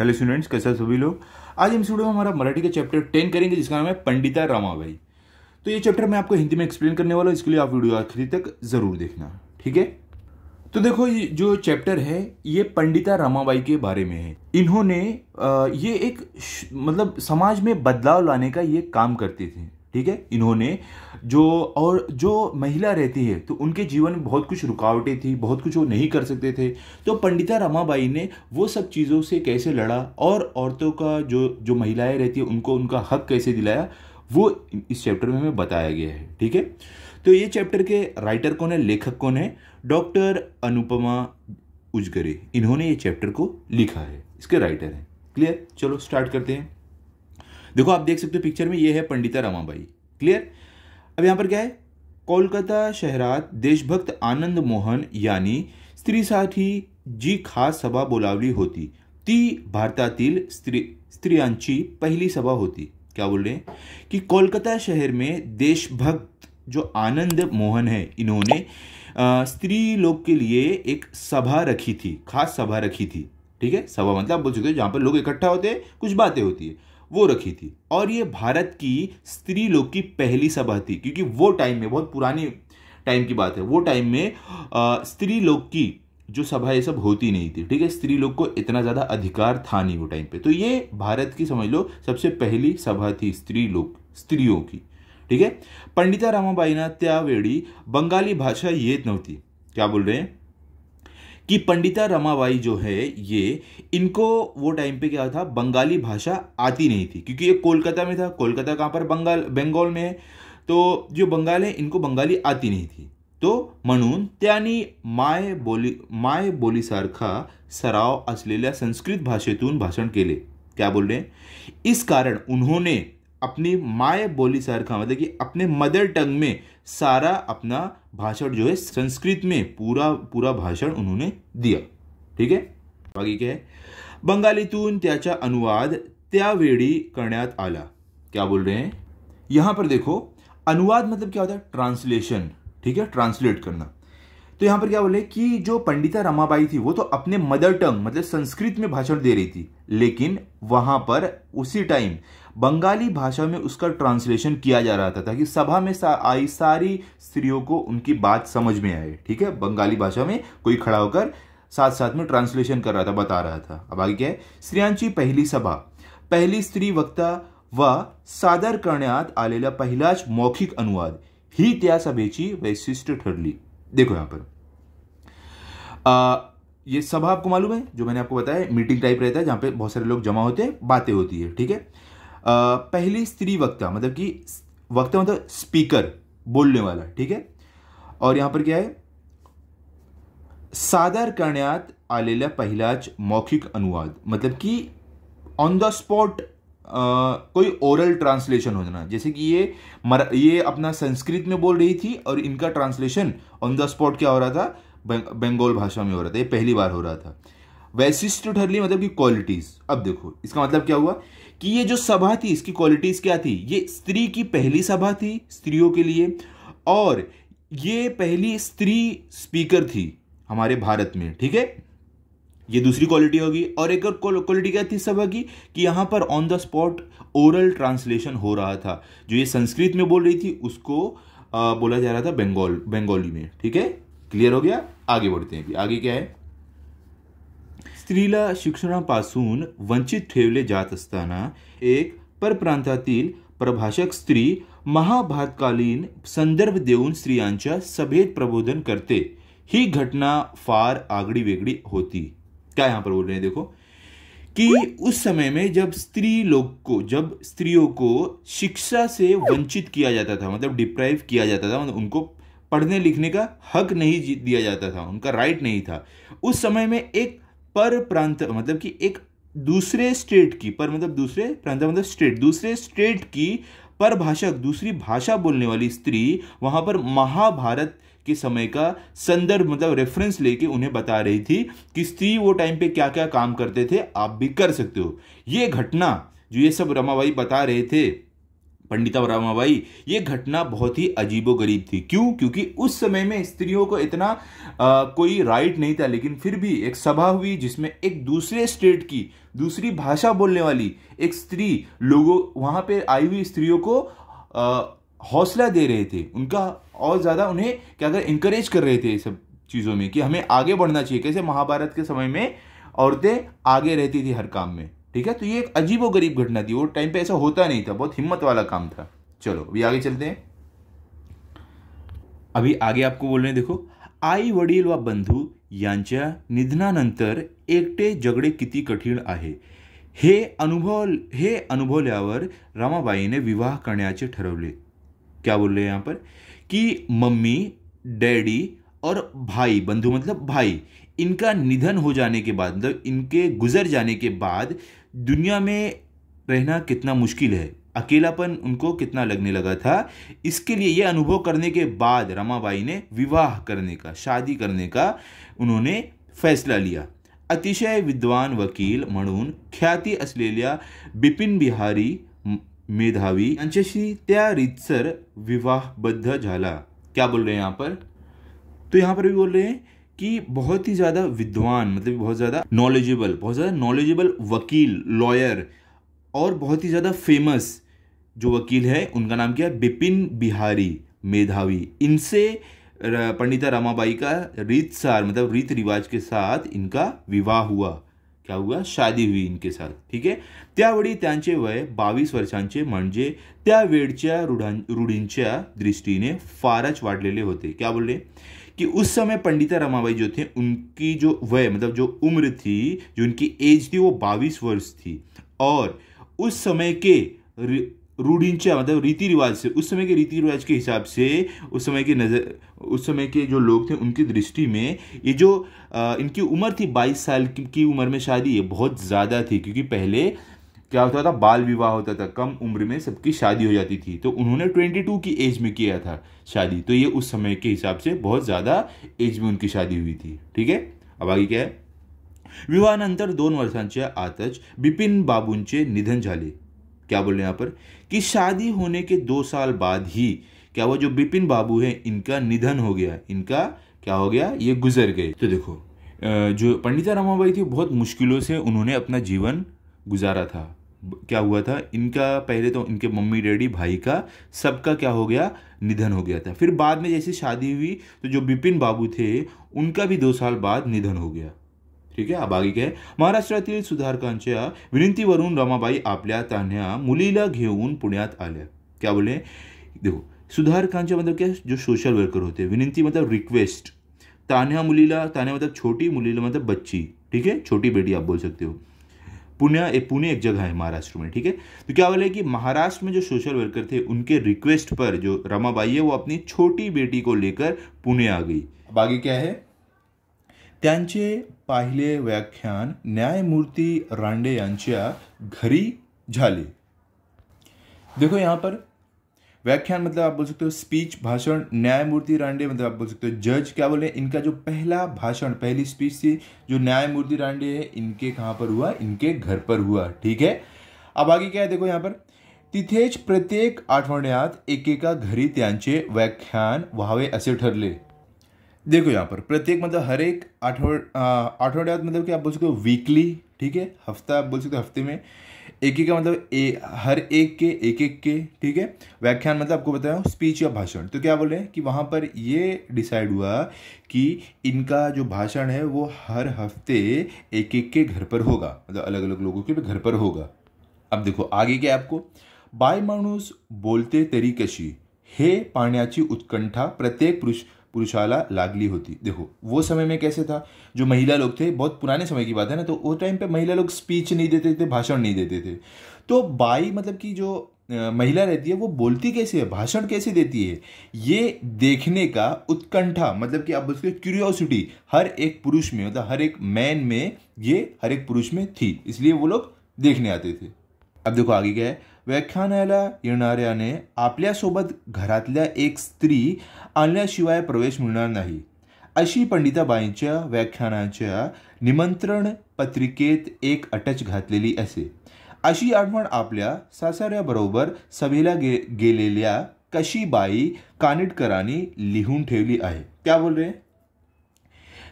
hello students कैसे सभी लोग आज हम स्टूडियो में हमारा मराठी का चैप्टर टेन करेंगे जिसका नाम है पंडिता रामाबाई तो ये चैप्टर मैं आपको हिंदी में एक्सप्लेन करने वाला हूँ इसके लिए आप वीडियो आखिरी तक ज़रूर देखना ठीक है तो देखो ये जो चैप्टर है ये पंडिता रामाबाई के बारे में है इन्होंने ये एक मतलब समाज में बदलाव लाने का ये काम करते थे ठीक है इन्होंने जो और जो महिला रहती है तो उनके जीवन में बहुत कुछ रुकावटें थी बहुत कुछ वो नहीं कर सकते थे तो पंडिता रमाबाई ने वो सब चीज़ों से कैसे लड़ा और औरतों का जो जो महिलाएं रहती है उनको उनका हक कैसे दिलाया वो इस चैप्टर में हमें बताया गया है ठीक है तो ये चैप्टर के राइटर कौन है लेखक कौन है डॉक्टर अनुपमा उजगरे इन्होंने ये चैप्टर को लिखा है इसके राइटर हैं क्लियर चलो स्टार्ट करते हैं देखो आप देख सकते हो पिक्चर में ये है पंडिता रमाबाई क्लियर अब यहाँ पर क्या है कोलकाता शहरात देशभक्त आनंद मोहन यानी स्त्री साथी जी खास सभा बोलावली होती ती भारतातील स्त्री स्त्रियांची पहली सभा होती क्या बोल रहे हैं कि कोलकाता शहर में देशभक्त जो आनंद मोहन है इन्होंने स्त्री लोग के लिए एक सभा रखी थी खास सभा रखी थी ठीक है सभा मतलब आप बोल सकते हो जहाँ पर लोग इकट्ठा होते हैं कुछ बातें होती है वो रखी थी और ये भारत की स्त्री लोग की पहली सभा थी क्योंकि वो टाइम में बहुत पुरानी टाइम की बात है वो टाइम में स्त्री लोग की जो सभा ये सब होती नहीं थी ठीक है स्त्री लोग को इतना ज़्यादा अधिकार था नहीं वो टाइम पे तो ये भारत की समझ लो सबसे पहली सभा थी स्त्री लोग स्त्रियों की ठीक है पंडिता ना त्यावेड़ी बंगाली भाषा ये नौती क्या बोल रहे हैं कि पंडिता रमाबाई जो है ये इनको वो टाइम पे क्या था बंगाली भाषा आती नहीं थी क्योंकि ये कोलकाता में था कोलकाता कहाँ पर बंगाल बंगाल में है तो जो बंगाल है इनको बंगाली आती नहीं थी तो म्हणून त्यांनी माय बोली माय बोलीसारखा सराव असलेल्या संस्कृत भाषेतून भाषण केले क्या बोल रहे हैं इस कारण उन्होंने अपनी माय बोली सारखा मतलब कि अपने मदर टंग में सारा अपना भाषण जो है संस्कृत में पूरा पूरा भाषण उन्होंने दिया ठीक है बाकी क्या बंगाली बंगालीतून त्याचा अनुवाद वेड़ी करण्यात आला क्या बोल रहे हैं यहां पर देखो अनुवाद मतलब क्या होता है ट्रांसलेशन ठीक है ट्रांसलेट करना तो यहाँ पर क्या बोले कि जो पंडिता रमाबाई थी वो तो अपने मदर टंग मतलब संस्कृत में भाषण दे रही थी लेकिन वहां पर उसी टाइम बंगाली भाषा में उसका ट्रांसलेशन किया जा रहा था ताकि सभा में सा, आई सारी स्त्रियों को उनकी बात समझ में आए ठीक है बंगाली भाषा में कोई खड़ा होकर साथ साथ में ट्रांसलेशन कर रहा था बता रहा था अब आगे क्या है स्त्रियांची पहली सभा पहली स्त्री वक्ता व सादर करण्यात आलेला पहिलाच मौखिक अनुवाद ही त्या सभेची वैशिष्ट्य ठरली देखो यहां पर यह ये सभा आपको मालूम है जो मैंने आपको बताया मीटिंग टाइप रहता है जहां पे बहुत सारे लोग जमा होते हैं बातें होती है ठीक है पहली स्त्री वक्ता मतलब कि वक्ता मतलब स्पीकर बोलने वाला ठीक है और यहां पर क्या है सादर करण्यात आलेला पहिलाच मौखिक अनुवाद मतलब की ऑन द स्पॉट कोई ओरल ट्रांसलेशन हो जाना जैसे कि ये मर, ये अपना संस्कृत में बोल रही थी और इनका ट्रांसलेशन ऑन द स्पॉट क्या हो रहा था बंगाल बंगाल भाषा में हो रहा था ये पहली बार हो रहा था वैशिष्ट ठहरली मतलब कि क्वालिटीज अब देखो इसका मतलब क्या हुआ कि ये जो सभा थी इसकी क्वालिटीज क्या थी ये स्त्री की पहली सभा थी स्त्रियों के लिए और ये पहली स्त्री स्पीकर थी हमारे भारत में ठीक है ये दूसरी क्वालिटी होगी और एक और क्वालिटी क्या थी सब की कि यहाँ पर on the spot oral translation हो रहा था जो ये संस्कृत में बोल रही थी उसको आ, बोला जा रहा था बंगाल बंगाली में ठीक है क्लियर हो गया आगे बढ़ते हैं आगे क्या है स्त्रीला शिक्षणापासून वंचित ठेवले जात असताना एक परप्रांतातील प्रभाषक स्त्री महाभारतकालीन संदर्भ देऊन स्त्रियांच्या सभेत प्रबोधन करते ही घटना फार आगडी वेगळी होती क्या यहां पर बोल रहे हैं देखो कि उस समय में जब स्त्री लोग को जब स्त्रियों को शिक्षा से वंचित किया जाता था मतलब डिप्राइव किया जाता था मतलब उनको पढ़ने लिखने का हक नहीं दिया जाता था उनका राइट नहीं था उस समय में एक पर प्रांत मतलब कि एक दूसरे स्टेट की पर मतलब दूसरे प्रांत मतलब स्टेट दूसरे स्टेट की परभाषक दूसरी भाषा बोलने वाली स्त्री वहां पर महाभारत के समय का संदर्भ मतलब रेफरेंस लेके उन्हें बता रही थी कि स्त्री वो टाइम पे क्या क्या काम करते थे आप भी कर सकते हो ये घटना जो ये सब रमाबाई बता रहे थे पंडिता रामाबाई ये घटना बहुत ही अजीबोगरीब थी क्यों क्योंकि उस समय में स्त्रियों को इतना आ, कोई राइट नहीं था लेकिन फिर भी एक सभा हुई जिसमें एक दूसरे स्टेट की दूसरी भाषा बोलने वाली एक स्त्री लोगों वहाँ पे आई हुई स्त्रियों को आ, हौसला दे रहे थे उनका और ज़्यादा उन्हें क्या कर इंकरेज कर रहे थे ये सब चीज़ों में कि हमें आगे बढ़ना चाहिए कैसे महाभारत के समय में औरतें आगे रहती थी हर काम में ठीक है तो ये एक अजीब व गरीब घटना थी वो टाइम पे ऐसा होता नहीं था बहुत हिम्मत वाला काम था चलो अभी आगे चलते हैं अभी आगे आपको बोल रहे हैं देखो आई वडील व बंधु यांच्या निधनानंतर एकटे जगडे किती कठीण आहे हे अनुभव हे अनुभवल्यावर रमाबाईने विवाह करण्याचे ठरवले क्या बोल रहे हैं यहाँ पर कि मम्मी डैडी और भाई बंधु मतलब भाई इनका निधन हो जाने के बाद मतलब इनके गुजर जाने के बाद दुनिया में रहना कितना मुश्किल है अकेलापन उनको कितना लगने लगा था इसके लिए यह अनुभव करने के बाद रमाबाई ने विवाह करने का शादी करने का उन्होंने फैसला लिया अतिशय विद्वान वकील म्हणून ख्याति असलेलिया बिपिन बिहारी मेधावी यांच्याशी त्या रीतसर विवाहबद्ध झाला क्या बोल रहे हैं यहाँ पर तो यहाँ पर भी बोल रहे हैं कि बहुत ही ज़्यादा विद्वान मतलब बहुत ज़्यादा नॉलेजेबल बहुत ज़्यादा नॉलेजेबल वकील लॉयर और बहुत ही ज़्यादा फेमस जो वकील है उनका नाम क्या है बिपिन बिहारी मेधावी इनसे पंडिता रमाबाई का रीत सार मतलब रीत रिवाज के साथ इनका विवाह हुआ क्या हुआ शादी हुई इनके साथ ठीक है त्यावेळी त्यांचे वय बावीस वर्षांचे म्हणजे त्या वेळच्या रूढां रूढींच्या दृष्टीने फारच वाढलेले होते क्या बोले कि उस समय पंडिता रमाबाई जो थे उनकी जो वय मतलब जो उम्र थी जो उनकी एज थी वो बाईस वर्ष थी और उस समय के रूढ़ींचा मतलब रीति रिवाज से उस समय के रीति रिवाज के हिसाब से उस समय के नज़र उस समय के जो लोग थे उनकी दृष्टि में ये जो आ, इनकी उम्र थी बाईस साल की उम्र में शादी ये बहुत ज़्यादा थी क्योंकि पहले क्या होता था बाल विवाह होता था कम उम्र में सबकी शादी हो जाती थी तो उन्होंने ट्वेंटी टू की एज में किया था शादी तो ये उस समय के हिसाब से बहुत ज़्यादा एज में उनकी शादी हुई थी ठीक है अब आगे क्या है विवाहानंतर दोन वर्षांच्या आतच बिपिन बाबूंचे निधन झाले क्या बोल रहे हैं यहाँ पर कि शादी होने के दो साल बाद ही क्या वो जो बिपिन बाबू है इनका निधन हो गया इनका क्या हो गया ये गुजर गए तो देखो जो पंडिता रमाबाई थी बहुत मुश्किलों से उन्होंने अपना जीवन गुजारा था क्या हुआ था इनका पहले तो इनके मम्मी डैडी भाई का सबका क्या हो गया निधन हो गया था फिर बाद में जैसे शादी हुई तो जो बिपिन बाबू थे उनका भी दो साल बाद निधन हो गया ठीक आहे है आहे सुधारक विनंती वरुण रमाबाई अपने तान्या मुलीला घेन पुण्य आल क्या बोले देखो सुधारक मतलब क्या जो सोशल वर्कर होते विनंती मतलब रिक्वेस्ट तान्हा मुलीला तान्या मतलब छोटी मुलीला मतलब बच्ची ठीक है छोटी बेटी आप बोल सकते हो पुणे पुणे एक जगह है महाराष्ट्र में ठीक है तो क्या बोले कि महाराष्ट्र में जो सोशल वर्कर थे उनके रिक्वेस्ट पर जो रमाबाई है वो अपनी छोटी बेटी को लेकर पुणे आ गई बाकी क्या है त्यांचे पहिले व्याख्यान न्यायमूर्ति रांडे यांच्या घरी झाले देखो यहाँ पर व्याख्यान मतलब आप बोल सकते हो स्पीच भाषण न्यायमूर्ति रांडे मतलब आप बोल सकते हो जज क्या बोले इनका जो पहला भाषण पहली स्पीच थी जो न्यायमूर्ति रांडे है इनके कहाँ पर हुआ इनके घर पर हुआ ठीक है अब आगे क्या है देखो यहाँ पर तिथेच प्रत्येक आठवण्यात एकेका घरी त्यांचे व्याख्यान व्हावे असे ठरले देखो यहाँ पर प्रत्येक मतलब हर एक आठवड्यात मतलब कि आप बोल सकते हो वीकली ठीक है हफ्ता आप बोल सकते हो हफ्ते में एक एक का मतलब ए हर एक के एक एक के ठीक है व्याख्यान मतलब आपको बताया हूँ स्पीच या भाषण तो क्या बोले कि वहाँ पर ये डिसाइड हुआ कि इनका जो भाषण है वो हर हफ्ते एक एक के घर पर होगा मतलब अलग अलग लोगों के घर पर होगा अब देखो आगे क्या आपको बाय मानूस बोलते तरीकशी कशी हे पाण्याची उत्कंठा प्रत्येक पुरुष पुरुषाला लागली होती देखो वो समय में कैसे था जो महिला लोग थे बहुत पुराने समय की बात है ना तो वो टाइम पे महिला लोग स्पीच नहीं देते थे भाषण नहीं देते थे तो बाई मतलब कि जो महिला रहती है वो बोलती कैसे है भाषण कैसे देती है ये देखने का उत्कंठा मतलब कि आप उसके क्यूरियोसिटी हर एक पुरुष में मतलब हर एक मैन में ये हर एक पुरुष में थी इसलिए वो लोग देखने आते थे अब देखो आगे क्या है व्याख्यानाला येणाऱ्याने आपल्यासोबत घरातल्या एक स्त्री आणल्याशिवाय प्रवेश मिळणार नाही अशी पंडिताबाईंच्या व्याख्यानाच्या निमंत्रण पत्रिकेत एक अटच घातलेली असे अशी आठवण आपल्या सासाऱ्याबरोबर सभेला गे गेलेल्या कशीबाई कानिटकरांनी लिहून ठेवली आहे क्या बोल रहे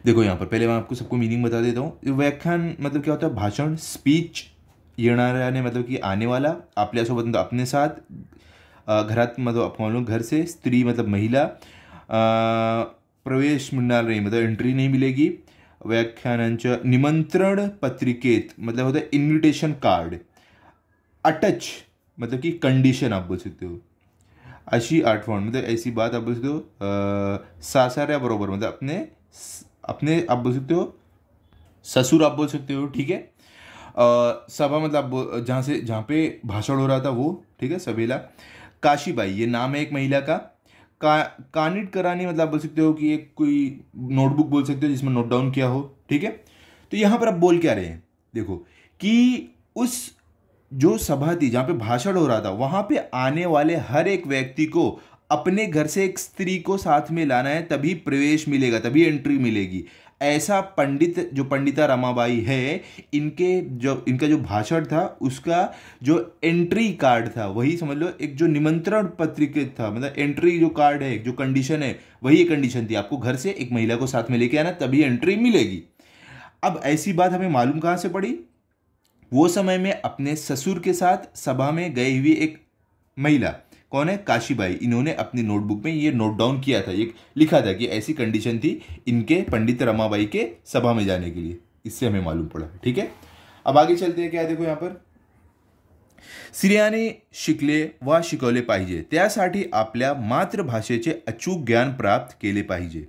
देखो यहाँ पर पहले मैं आपको सबको मीनिंग बता देता हूँ व्याख्यान मतलब क्या होता है भाषण स्पीच येणाऱ्याने मतलब की वाला आपल्यासोबत मतलब अपने साथ घरात मतलब अपमानों घर से स्त्री मतलब महिला प्रवेश मिळणार नाही मतलब एंट्री नाही मिलेगी व्याख्यानांच्या निमंत्रण पत्रिकेत मतलब होतं इन्व्हिटेशन कार्ड अटच मतलब की कंडिशन आप बोल सकते हो अच्छी आठवण मतलब ऐसी बात आप बोल सकते हो सासाऱ्या बरोबर मतलब अपने अपने आप बोल सकते हो ससुर आप बोल सकते हो ठीक है सभा मतलब जहाँ से जहाँ पे भाषण हो रहा था वो ठीक है सबेला काशीबाई ये नाम है एक महिला का का कानिट करानी मतलब बोल सकते हो कि एक कोई नोटबुक बोल सकते हो जिसमें नोट डाउन किया हो ठीक है तो यहाँ पर आप बोल क्या रहे हैं देखो कि उस जो सभा थी जहाँ पे भाषण हो रहा था वहाँ पे आने वाले हर एक व्यक्ति को अपने घर से एक स्त्री को साथ में लाना है तभी प्रवेश मिलेगा तभी एंट्री मिलेगी ऐसा पंडित जो पंडिता रमाबाई है इनके जो इनका जो भाषण था उसका जो एंट्री कार्ड था वही समझ लो एक जो निमंत्रण पत्रिका था मतलब एंट्री जो कार्ड है जो कंडीशन है वही कंडीशन थी आपको घर से एक महिला को साथ में लेके आना तभी एंट्री मिलेगी अब ऐसी बात हमें मालूम कहाँ से पड़ी वो समय में अपने ससुर के साथ सभा में गई हुई एक महिला कौन है भाई इन्होंने अपनी नोटबुक में ये नोट डाउन किया था ये लिखा था कि ऐसी कंडीशन थी इनके पंडित रमाबाई के सभा में जाने के लिए इससे हमें मालूम पड़ा ठीक है अब आगे चलते हैं क्या देखो यहाँ पर सिरियानी शिकले व शिकवले पाहिजे त्यासाठी आपल्या मातृभाषेचे अचूक ज्ञान प्राप्त केले पाहिजे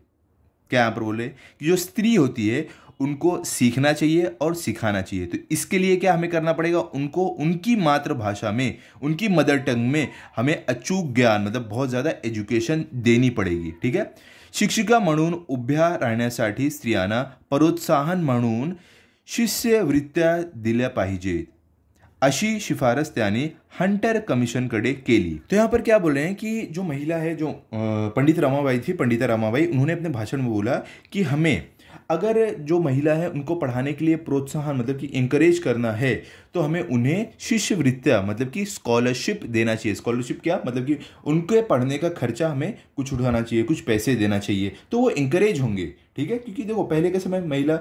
क्या यहाँ पर बोले कि जो स्त्री होती है उनको सीखना चाहिए और सिखाना चाहिए तो इसके लिए क्या हमें करना पड़ेगा उनको उनकी मातृभाषा में उनकी मदर टंग में हमें अचूक ज्ञान मतलब बहुत ज़्यादा एजुकेशन देनी पडेगी ठीक है शिक्षिका म्हणून उभ्या राहण्यासाठी स्त्रियांना प्रोत्साहन म्हणून शिष्यवृत्त्या दिल्या पाहिजेत अशी शिफारस त्याने हंटर कमीशन कड़े के लिए तो यहाँ पर क्या बोल रहे हैं कि जो महिला है जो पंडित रमाबाई थी पंडिता रमाबाई उन्होंने अपने भाषण में बोला कि हमें अगर जो महिला है उनको पढ़ाने के लिए प्रोत्साहन मतलब कि इंकरेज करना है तो हमें उन्हें शिष्यवृत्तियाँ मतलब कि स्कॉलरशिप देना चाहिए स्कॉलरशिप क्या मतलब कि उनके पढ़ने का खर्चा हमें कुछ उठाना चाहिए कुछ पैसे देना चाहिए तो वो इंकरेज होंगे ठीक है क्योंकि देखो पहले के समय महिला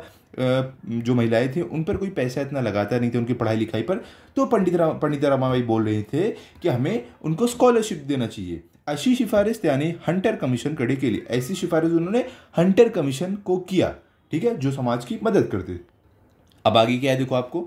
जो महिलाएं थी उन पर कोई पैसा इतना लगाता नहीं था उनकी पढ़ाई लिखाई पर तो पंडित राम पंडित रामाबाई बोल रहे थे कि हमें उनको स्कॉलरशिप देना चाहिए ऐसी सिफारिश यानी हंटर कमीशन कड़ी के लिए ऐसी सिफारिश उन्होंने हंटर कमीशन को किया ठीक है जो समाज की मदद करते अब आगे क्या है देखो आपको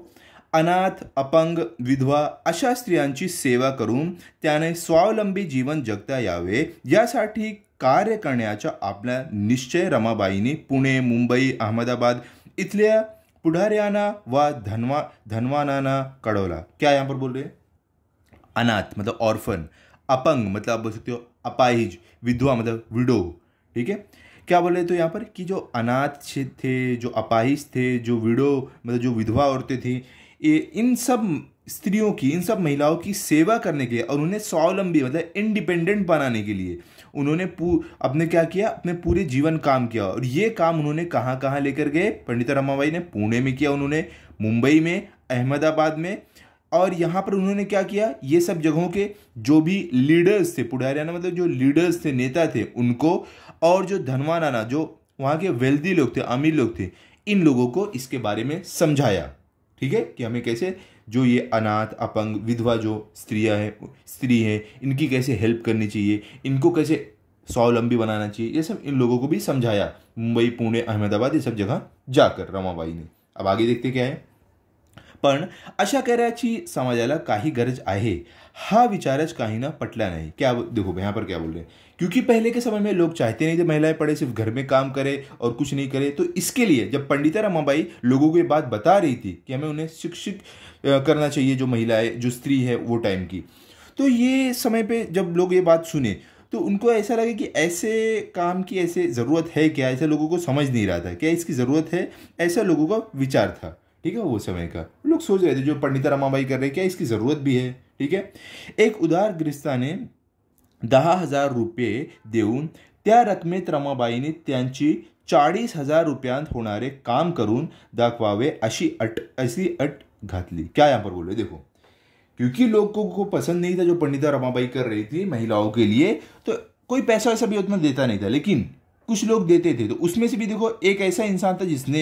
अनाथ अपंग विधवा अशा स्त्रियांची सेवा करून त्याने स्वावलंबी जीवन जगता यावे यासाठी कार्य करण्याचा आपला निश्चय रमाबाईंनी पुणे मुंबई अहमदाबाद इथल्या पुढाऱ्यांना व धनवा धनवानांना कळवला क्या यहां पर बोल रहे अनाथ मतलब ऑर्फन अपंग मतलब आप बोल सकते हो अपाहिज विधवा मतलब विडो ठीक है क्या बोले तो यहाँ पर कि जो अनाथ थे जो अपाहिज थे जो विडो मतलब जो विधवा औरतें थी ये इन सब स्त्रियों की इन सब महिलाओं की सेवा करने के लिए और उन्हें स्वावलंबी मतलब इंडिपेंडेंट बनाने के लिए उन्होंने पू अपने क्या किया अपने पूरे जीवन काम किया और ये काम उन्होंने कहाँ कहाँ लेकर गए पंडित रमाबाई ने पुणे में किया उन्होंने मुंबई में अहमदाबाद में और यहाँ पर उन्होंने क्या किया ये सब जगहों के जो भी लीडर्स थे पुढ़ारियाना मतलब जो लीडर्स थे नेता थे उनको और जो धनवान आना जो वहाँ के वेल्दी लोग थे अमीर लोग थे इन लोगों को इसके बारे में समझाया ठीक है कि हमें कैसे जो ये अनाथ अपंग विधवा जो स्त्रियाँ हैं स्त्री हैं इनकी कैसे हेल्प करनी चाहिए इनको कैसे स्वावलंबी बनाना चाहिए ये सब इन लोगों को भी समझाया मुंबई पुणे अहमदाबाद ये सब जगह जाकर रमाबाई ने अब आगे देखते क्या है पण अशा कार्याची समाजाला काही गरज आहे हा विचारच काही ना पटला नहीं क्या देखो यहाँ पर क्या बोल रहे हैं क्योंकि पहले के समय में लोग चाहते नहीं थे महिलाएं पढ़े सिर्फ घर में काम करे और कुछ नहीं करे तो इसके लिए जब पंडिता रमाबाई लोगों को ये बात बता रही थी कि हमें उन्हें शिक्षित करना चाहिए जो महिलाएं जो स्त्री है वो टाइम की तो ये समय पर जब लोग ये बात सुने तो उनको ऐसा लगे कि ऐसे काम की ऐसे ज़रूरत है क्या ऐसे लोगों को समझ नहीं रहा था क्या इसकी ज़रूरत है ऐसा लोगों का विचार था ठीक है वो समय का लोग सोच रहे थे जो पंडिता रमाबाई कर रहे क्या इसकी ज़रूरत भी है ठीक है एक उदार ने दहा हजार रुपये देऊन त्या रकमेत ने त्यांची चाळीस हजार रुपयांत होणारे काम करून दाखवावे अशी अट ऐसी अट घातली क्या यहाँ पर बोले देखो क्योंकि लोगों को पसंद नहीं था जो पंडिता रमाबाई कर रही थी महिलाओं के लिए तो कोई पैसा वैसा भी उतना देता नहीं था लेकिन कुछ लोग देते थे तो उसमें से भी देखो एक ऐसा इंसान था जिसने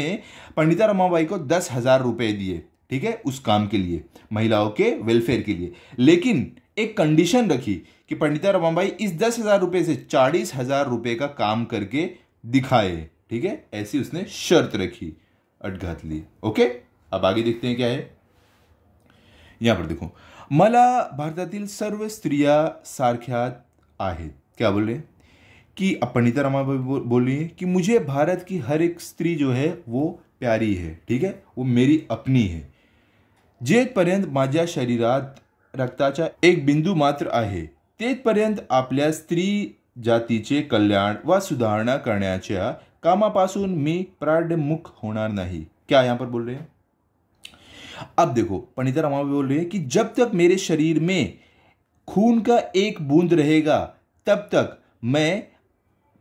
पंडिता रमाबाई को दस हज़ार रुपए दिए ठीक है उस काम के लिए महिलाओं के वेलफेयर के लिए लेकिन एक कंडीशन रखी कि पंडिता रमाबाई इस दस हज़ार रुपये से चालीस हज़ार रुपये का काम करके दिखाए ठीक है ऐसी उसने शर्त रखी अटघात ली ओके अब आगे देखते हैं क्या है यहां पर देखो मला भारत सर्व स्त्रिया सारख्या क्या बोल रहे कि पंडिता रमाबाई बो, बोली है कि मुझे भारत की हर एक स्त्री जो है वो प्यारी है ठीक है वो मेरी अपनी है पर्यंत माझ्या शरीरात रक्ताचा एक बिंदु मात्र आहे तेथपर्यंत आपल्या स्त्री जातीचे कल्याण व सुधारणा करण्याच्या कामापासून मी प्राडमुख होणार नाही क्या यहाँ पर बोल रहे हैं अब देखो पंडिता रमाबाई बोल रहे हैं कि जब तक मेरे शरीर में खून का एक बूंद रहेगा तब तक मैं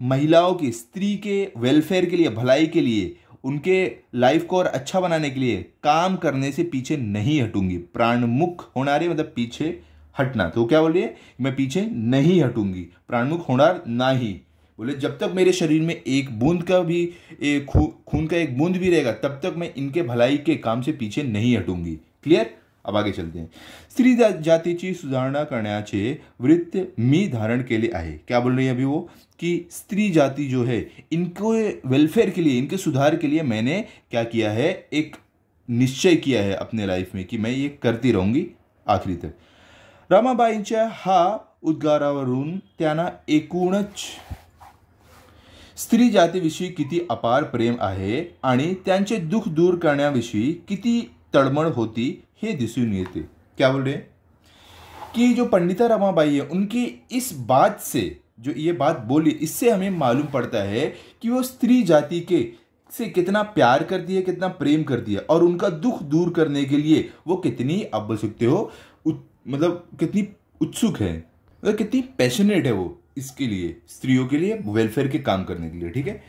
महिलाओं की स्त्री के वेलफेयर के लिए भलाई के लिए उनके लाइफ को और अच्छा बनाने के लिए काम करने से पीछे नहीं हटूंगी प्राणमुख होना रही मतलब पीछे हटना तो क्या बोलिए मैं पीछे नहीं हटूंगी प्राणमुख होना ना ही बोले जब तक मेरे शरीर में एक बूंद का भी एक खून का एक बूंद भी रहेगा तब तक मैं इनके भलाई के काम से पीछे नहीं हटूंगी क्लियर अब आगे चलते हैं स्त्री जातीची सुधारणा करण्याचे वृत्त मी धारण के लिए आहे क्या बोल रही है अभी वो कि स्त्री जाति जो है इनको वेलफेयर के लिए इनके सुधार के लिए मैंने क्या किया है एक निश्चय किया है अपने लाइफ में कि मैं ये करती रहूंगी आखिरी तक रमाबाईंच्या हा उद्गारावरून त्यांना एकूणच स्त्री जातीविषयी किती अपार प्रेम आहे आणि त्यांचे दुःख दूर करण्याविषयी किती तड़म होती हे दिसून येते क्या बोल रहे कि जो पंडिता रमाबाई है उनकी इस बात से जो ये बात बोली इससे हमें मालूम पड़ता है कि वो स्त्री जाति के से कितना प्यार करती है कितना प्रेम करती है और उनका दुख दूर करने के लिए वो कितनी आप बोल सकते हो मतलब कितनी उत्सुक है मतलब कितनी पैशनेट है वो इसके लिए स्त्रियों के लिए वेलफेयर के काम करने के लिए ठीक है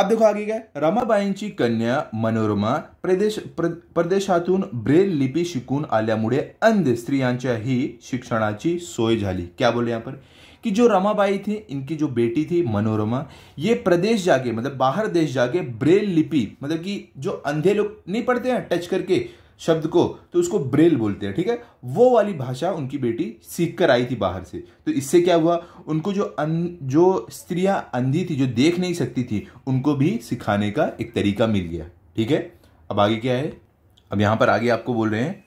अब देखो आगे क्या रमाबाई कन्या मनोरमा प्रदेश प्र, प्रदेशातून ब्रेल लिपि शिकून आल्यामुळे अंध शिक्षण की सोय झाली क्या बोले यहाँ पर कि जो रमाबाई थी इनकी जो बेटी थी मनोरमा ये प्रदेश जाके मतलब बाहर देश जाके ब्रेल लिपि मतलब कि जो अंधे लोग नहीं पढ़ते हैं टच करके शब्द को तो उसको ब्रेल बोलते हैं ठीक है वो वाली भाषा उनकी बेटी सीख कर आई थी बाहर से तो इससे क्या हुआ उनको जो अन जो स्त्रियां अंधी थी जो देख नहीं सकती थी उनको भी सिखाने का एक तरीका मिल गया ठीक है अब आगे क्या है अब यहाँ पर आगे आपको बोल रहे हैं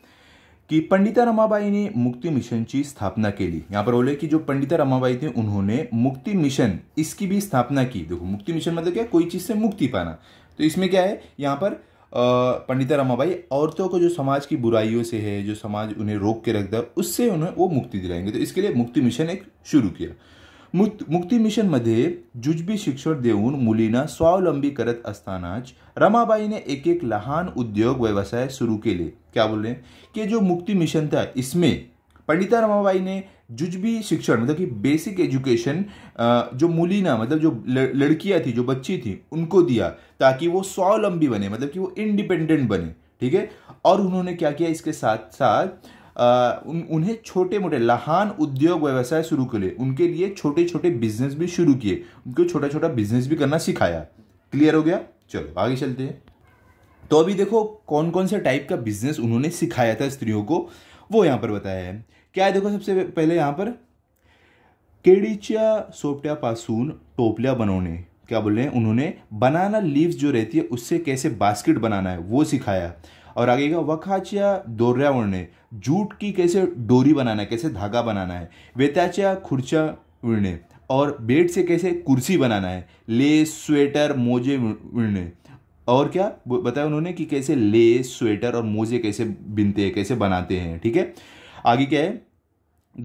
कि पंडिता रमाबाई ने मुक्ति मिशन की स्थापना के लिए यहाँ पर बोले कि जो पंडिता रमाबाई थे उन्होंने मुक्ति मिशन इसकी भी स्थापना की देखो मुक्ति मिशन मतलब क्या कोई चीज़ से मुक्ति पाना तो इसमें क्या है यहाँ पर पंडिता रमाबाई औरतों को जो समाज की बुराइयों से है जो समाज उन्हें रोक के रखता है उससे उन्हें वो मुक्ति दिलाएंगे तो इसके लिए मुक्ति मिशन एक शुरू किया मुक्त मिशन मध्य जुजबी शिक्षण देऊन मुलींना स्वावलंबी करत अस्तानाच रमाबाई ने एक एक लहान उद्योग व्यवसाय शुरू के लिए क्या बोल रहे हैं कि जो मुक्ति मिशन था इसमें पंडिता रमाबाई ने जुजबी शिक्षण मतलब कि बेसिक एजुकेशन जो मुलीना मतलब जो लड़कियाँ थी जो बच्ची थी उनको दिया ताकि वो स्वावलंबी बने मतलब कि वो इंडिपेंडेंट बने ठीक है और उन्होंने क्या किया इसके साथ साथ आ, उन, उन्हें छोटे मोटे लहान उद्योग व्यवसाय शुरू करे उनके लिए छोटे छोटे बिजनेस भी शुरू किए उनको छोटा छोटा बिजनेस भी करना सिखाया क्लियर हो गया चलो आगे चलते हैं तो अभी देखो कौन कौन से टाइप का बिजनेस उन्होंने सिखाया था स्त्रियों को वो यहाँ पर बताया है क्या है देखो सबसे पहले यहाँ पर केड़ीचिया सोपटिया पासून टोपलिया बनाने क्या बोल रहे हैं उन्होंने बनाना लीव्स जो रहती है उससे कैसे बास्केट बनाना है वो सिखाया और आगे का वखाचिया दोर्यावण उड़ने जूट की कैसे डोरी बनाना है कैसे धागा बनाना है वेताचिया खुर्चा उड़ने और बेड से कैसे कुर्सी बनाना है लेस स्वेटर मोजे उड़ने और क्या बताया उन्होंने कि कैसे लेस स्वेटर और मोजे कैसे बिनते हैं कैसे बनाते हैं ठीक है आगे क्या है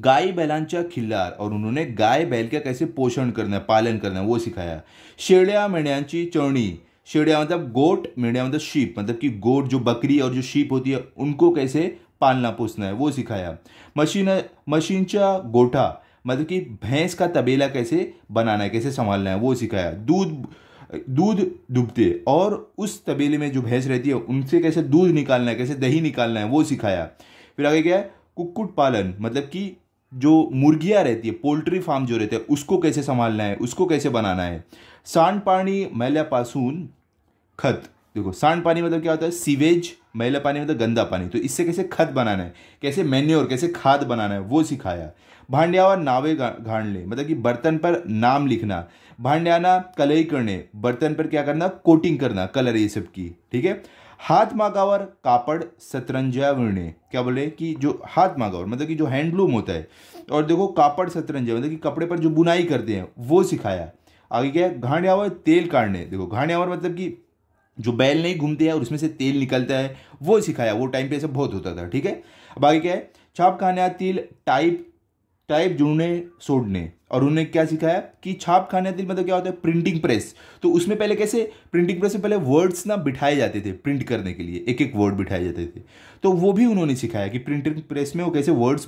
गाय बैलांचा खिल्लार और उन्होंने गाय बैल का कैसे पोषण करना है पालन करना है वो सिखाया शेड़िया मेढ़ियांची चरणी शेड़िया मतलब गोट मेढ़िया मतलब शीप मतलब कि गोट जो बकरी और जो शीप होती है उनको कैसे पालना पोसना है वो सिखाया मशीन मशीनचा गोठा मतलब कि भैंस का तबेला कैसे बनाना है कैसे संभालना है वो सिखाया दूध दूध डूबते और उस तबेले में जो भैंस रहती है उनसे कैसे दूध निकालना है कैसे दही निकालना है वो सिखाया फिर आगे क्या है कुक्कुट पालन मतलब कि जो मुर्गियाँ रहती है पोल्ट्री फार्म जो रहते हैं उसको कैसे संभालना है उसको कैसे बनाना है सांड सांडपाणी पासून खत देखो सांड पानी मतलब क्या होता है सीवेज मैला पानी मतलब गंदा पानी तो इससे कैसे खत बनाना है कैसे मैन्योर कैसे खाद बनाना है वो सिखाया भांड्यावर नावे ले मतलब कि बर्तन पर नाम लिखना भांड्याना कलई करने बर्तन पर क्या करना कोटिंग करना कलर ये सब की ठीक है हाथ मागावर कापड़ सतरंजा विणने क्या बोले कि जो हाथ मागावर मतलब कि जो हैंडलूम होता है और देखो कापड़ सतरंजा मतलब कि कपड़े पर जो बुनाई करते हैं वो सिखाया आगे क्या है घाण्यावर तेल काटने देखो घाण्यावर मतलब कि जो बैल नहीं घूमते हैं और उसमें से तेल निकलता है वो सिखाया वो टाइम पे ऐसा बहुत होता था ठीक है अब आगे क्या है छाप खाना तिल टाइप टाइप जुड़ने सोडने और उन्होंने क्या सिखाया कि छाप खाने दिन मतलब क्या होता है प्रिंटिंग प्रेस तो उसमें पहले कैसे प्रिंटिंग प्रेस में पहले वर्ड्स ना बिठाए जाते थे प्रिंट करने के लिए एक एक वर्ड बिठाए जाते थे तो वो भी उन्होंने सिखाया कि प्रिंटिंग प्रेस में वो कैसे वर्ड्स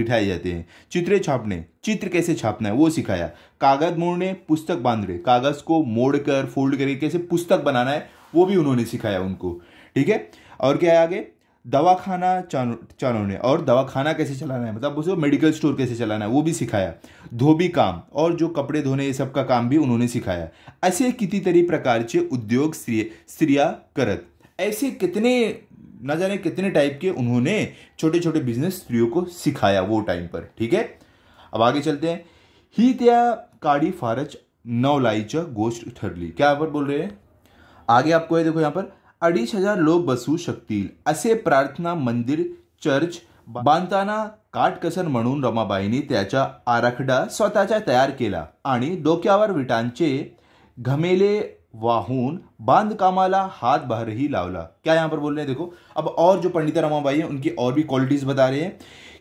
बिठाए जाते हैं चित्र छापने चित्र कैसे छापना है वो सिखाया कागज मोड़ने पुस्तक बांधने कागज़ को मोड़ कर फोल्ड करके कैसे पुस्तक बनाना है वो भी उन्होंने सिखाया उनको ठीक है और क्या है आगे दवाखाना चानू ने और दवाखाना कैसे चलाना है मतलब उसे मेडिकल स्टोर कैसे चलाना है वो भी सिखाया धोबी काम और जो कपड़े धोने ये सब का काम भी उन्होंने सिखाया ऐसे तरी प्रकार के उद्योग स्त्रिया करत ऐसे कितने ना जाने कितने टाइप के उन्होंने छोटे छोटे बिजनेस स्त्रियों को सिखाया वो टाइम पर ठीक है अब आगे चलते हैं ही त्या काडी फारच नवलाईच्या गोष्ठ ठरली क्या पर बोल रहे हैं आगे आपको है देखो यहाँ पर अडीच हजार लोक बसू शकतील असे प्रार्थना मंदिर चर्च बांधताना काटकसर म्हणून रमाबाईंनी त्याचा आराखडा स्वतःचा तयार केला आणि डोक्यावर विटांचे घमेले वाहून बांधकामाला हात बाहेरही लावला क्या यहाँ पर बोल रहे हैं देखो अब और जो पंडिता रमाबाई हैं उनकी और भी क्वालिटीज़ बता रहे हैं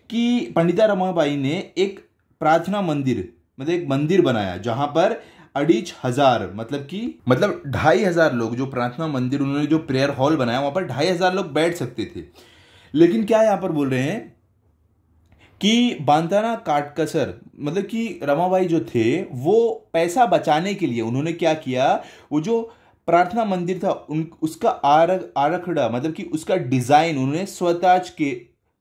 कि पंडिता रमाबाईने एक प्रार्थना मंदिर म्हणजे एक मंदिर बनाया जहां पर अड़ीच हजार मतलब कि मतलब ढाई हजार लोग जो प्रार्थना मंदिर उन्होंने जो प्रेयर हॉल बनाया वहां पर ढाई हजार लोग बैठ सकते थे लेकिन क्या यहां पर बोल रहे हैं कि बांताना काटकसर मतलब कि रमाबाई जो थे वो पैसा बचाने के लिए उन्होंने क्या किया वो जो प्रार्थना मंदिर था उन उसका आरग आरखड़ा मतलब कि उसका डिज़ाइन उन्होंने स्वताज के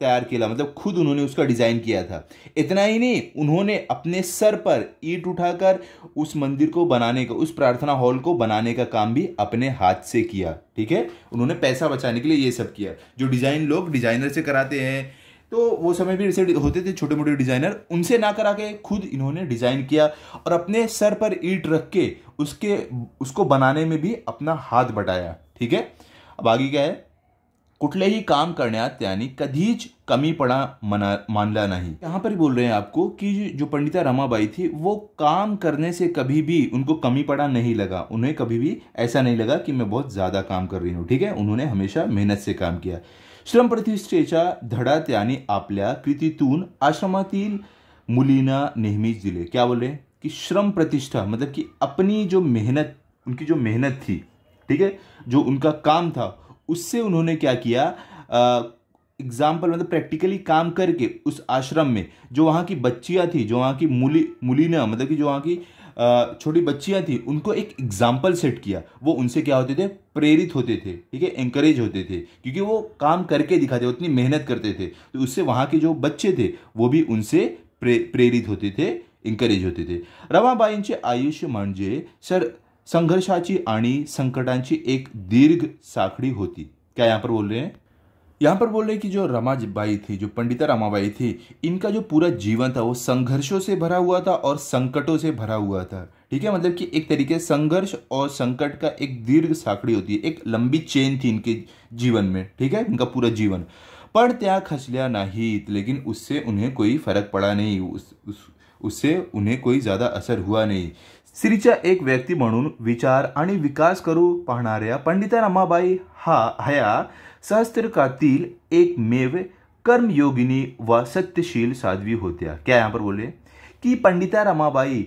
तैयार किया मतलब खुद उन्होंने उसका डिज़ाइन किया था इतना ही नहीं उन्होंने अपने सर पर ईट उठाकर उस मंदिर को बनाने का उस प्रार्थना हॉल को बनाने का काम भी अपने हाथ से किया ठीक है उन्होंने पैसा बचाने के लिए ये सब किया जो डिज़ाइन लोग डिज़ाइनर से कराते हैं तो वो समय भी ऐसे होते थे छोटे मोटे डिज़ाइनर उनसे ना करा के खुद इन्होंने डिज़ाइन किया और अपने सर पर ईट रख के उसके उसको बनाने में भी अपना हाथ बटाया ठीक है अब आगे क्या है कुठलेही काम करण्यात त्यांनी कधीच कमीपणा मना मानला नहीं यहाँ पर बोल रहे हैं आपको कि जो पंडिता रमाबाई थी वो काम करने से कभी भी उनको कमीपणा नहीं लगा उन्हें कभी भी ऐसा नहीं लगा कि मैं बहुत ज़्यादा काम कर रही हूँ ठीक है उन्होंने हमेशा मेहनत से काम किया श्रम प्रतिष्ठेच्या धडा यानी आपल्या कृतीतून आश्रमातील मुलींना नेहमीच दिले क्या बोले कि श्रम प्रतिष्ठा मतलब कि अपनी जो मेहनत उनकी जो मेहनत थी ठीक है जो उनका काम था उससे उन्होंने क्या किया एग्जाम्पल मतलब प्रैक्टिकली काम करके उस आश्रम में जो वहाँ की बच्चियाँ थी जो वहाँ की मूली मुलिना मतलब कि जो वहाँ की छोटी बच्चियाँ थी उनको एक एग्जाम्पल सेट किया वो उनसे क्या होते थे प्रेरित होते थे ठीक है इंकरेज होते थे क्योंकि वो काम करके दिखाते उतनी मेहनत करते थे तो उससे वहाँ के जो बच्चे थे वो भी उनसे प्रे, प्रेरित होते थे इंकरेज होते थे रमाबाईंचे आयुष्य मंडे सर संघर्षाची आणि संकटांची एक दीर्घ साखड़ी होती क्या यहाँ पर बोल रहे हैं यहाँ पर बोल रहे हैं कि जो रमाबाई थी जो पंडिता रमाबाई थी इनका जो पूरा जीवन था वो संघर्षों से भरा हुआ था और संकटों से भरा हुआ था ठीक है मतलब कि एक तरीके संघर्ष और संकट का एक दीर्घ साखड़ी होती है एक लंबी चेन थी इनके जीवन में ठीक है इनका पूरा जीवन पर त्या खसलिया नाहीत लेकिन उससे उन्हें कोई फर्क पड़ा नहीं उस, उस उससे उन्हें कोई ज़्यादा असर हुआ नहीं श्रीच्या एक व्यक्ति म्हणून विचार आणि विकास करू पाहणाऱ्या पंडिता रमाबाई हा हया सहस्त्रकातील मेव कर्मयोगिनी व सत्यशील साध्वी होत्या क्या यहाँ पर बोले कि पंडिता रमाबाई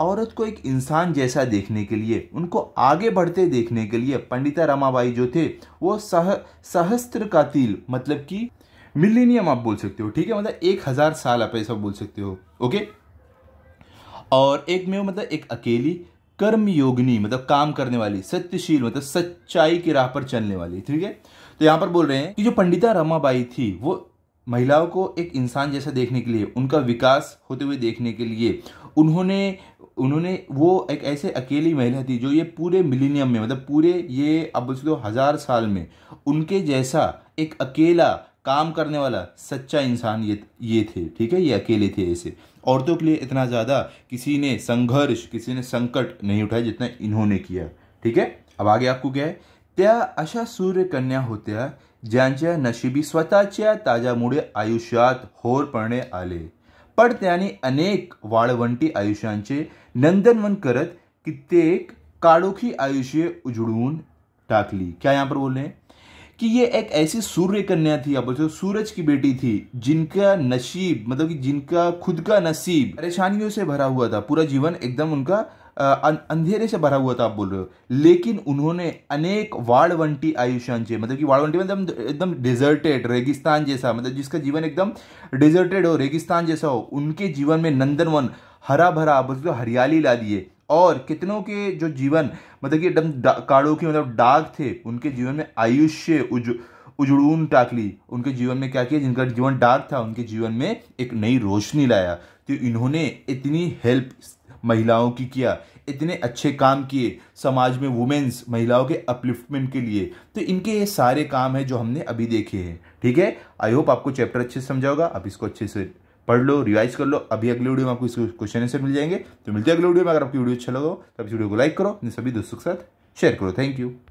औरत को एक इंसान जैसा देखने के लिए उनको आगे बढ़ते देखने के लिए पंडिता रमाबाई जो थे वो सह सहस्त्र कातिल मतलब कि मिलेनियम आप बोल सकते हो ठीक है मतलब एक हज़ार साल आप ऐसा बोल सकते हो ओके और एक में मतलब एक अकेली कर्म मतलब काम करने वाली सत्यशील मतलब सच्चाई की राह पर चलने वाली ठीक है तो यहाँ पर बोल रहे हैं कि जो पंडिता रमाबाई थी वो महिलाओं को एक इंसान जैसा देखने के लिए उनका विकास होते हुए देखने के लिए उन्होंने उन्होंने वो एक ऐसे अकेली महिला थी जो ये पूरे मिलीनियम में मतलब पूरे ये अब बोल सकते हो हज़ार साल में उनके जैसा एक अकेला काम करने वाला सच्चा इंसान ये ये थे ठीक है ये अकेले थे ऐसे औरतों के लिए इतना ज़्यादा किसी ने संघर्ष किसी ने संकट नहीं उठाया जितना इन्होंने किया ठीक है अब आगे आपको क्या है त्या अशा सूर्य कन्या होत्या ज्यांच्या स्वतः स्वतःच्या ताजामुळे आयुष्यात होरपणे आले पण त्याने अनेक वाळवंटी आयुष्यांचे नंदनवन करत कित्येक काळोखी आयुष्य उजळून टाकली क्या यहाँ पर बोल रहे हैं कि ये एक ऐसी सूर्य कन्या थी आप बोलते सूरज की बेटी थी जिनका नसीब मतलब कि जिनका खुद का नसीब परेशानियों से भरा हुआ था पूरा जीवन एकदम उनका अं, अंधेरे से भरा हुआ था आप बोल रहे हो लेकिन उन्होंने अनेक वाड़वंटी आयुष्यान से मतलब कि वाड़वंटी मतलब एकदम डिजर्टेड रेगिस्तान जैसा मतलब जिसका जीवन एकदम डिजर्टेड हो रेगिस्तान जैसा हो उनके जीवन में नंदनवन हरा भरा आप बोलते हरियाली ला दिए और कितनों के जो जीवन मतलब कि एकदम काड़ों के मतलब डार्क थे उनके जीवन में आयुष्य उज उजड़ून टाकली उनके जीवन में क्या किया जिनका जीवन डार्क था उनके जीवन में एक नई रोशनी लाया तो इन्होंने इतनी हेल्प महिलाओं की किया इतने अच्छे काम किए समाज में वुमेन्स महिलाओं के अपलिफ्टमेंट के लिए तो इनके ये सारे काम हैं जो हमने अभी देखे हैं ठीक है आई होप आपको चैप्टर अच्छे से समझा होगा आप इसको अच्छे से पढ़ लो रिवाइज कर लो अभी अगले वीडियो में आपको इसके क्वेश्चन आंसर मिल जाएंगे तो मिलते हैं अगले वीडियो में अगर आपकी वीडियो अच्छा लगा तो इस वीडियो को लाइक करो अपने सभी दोस्तों के साथ शेयर करो थैंक यू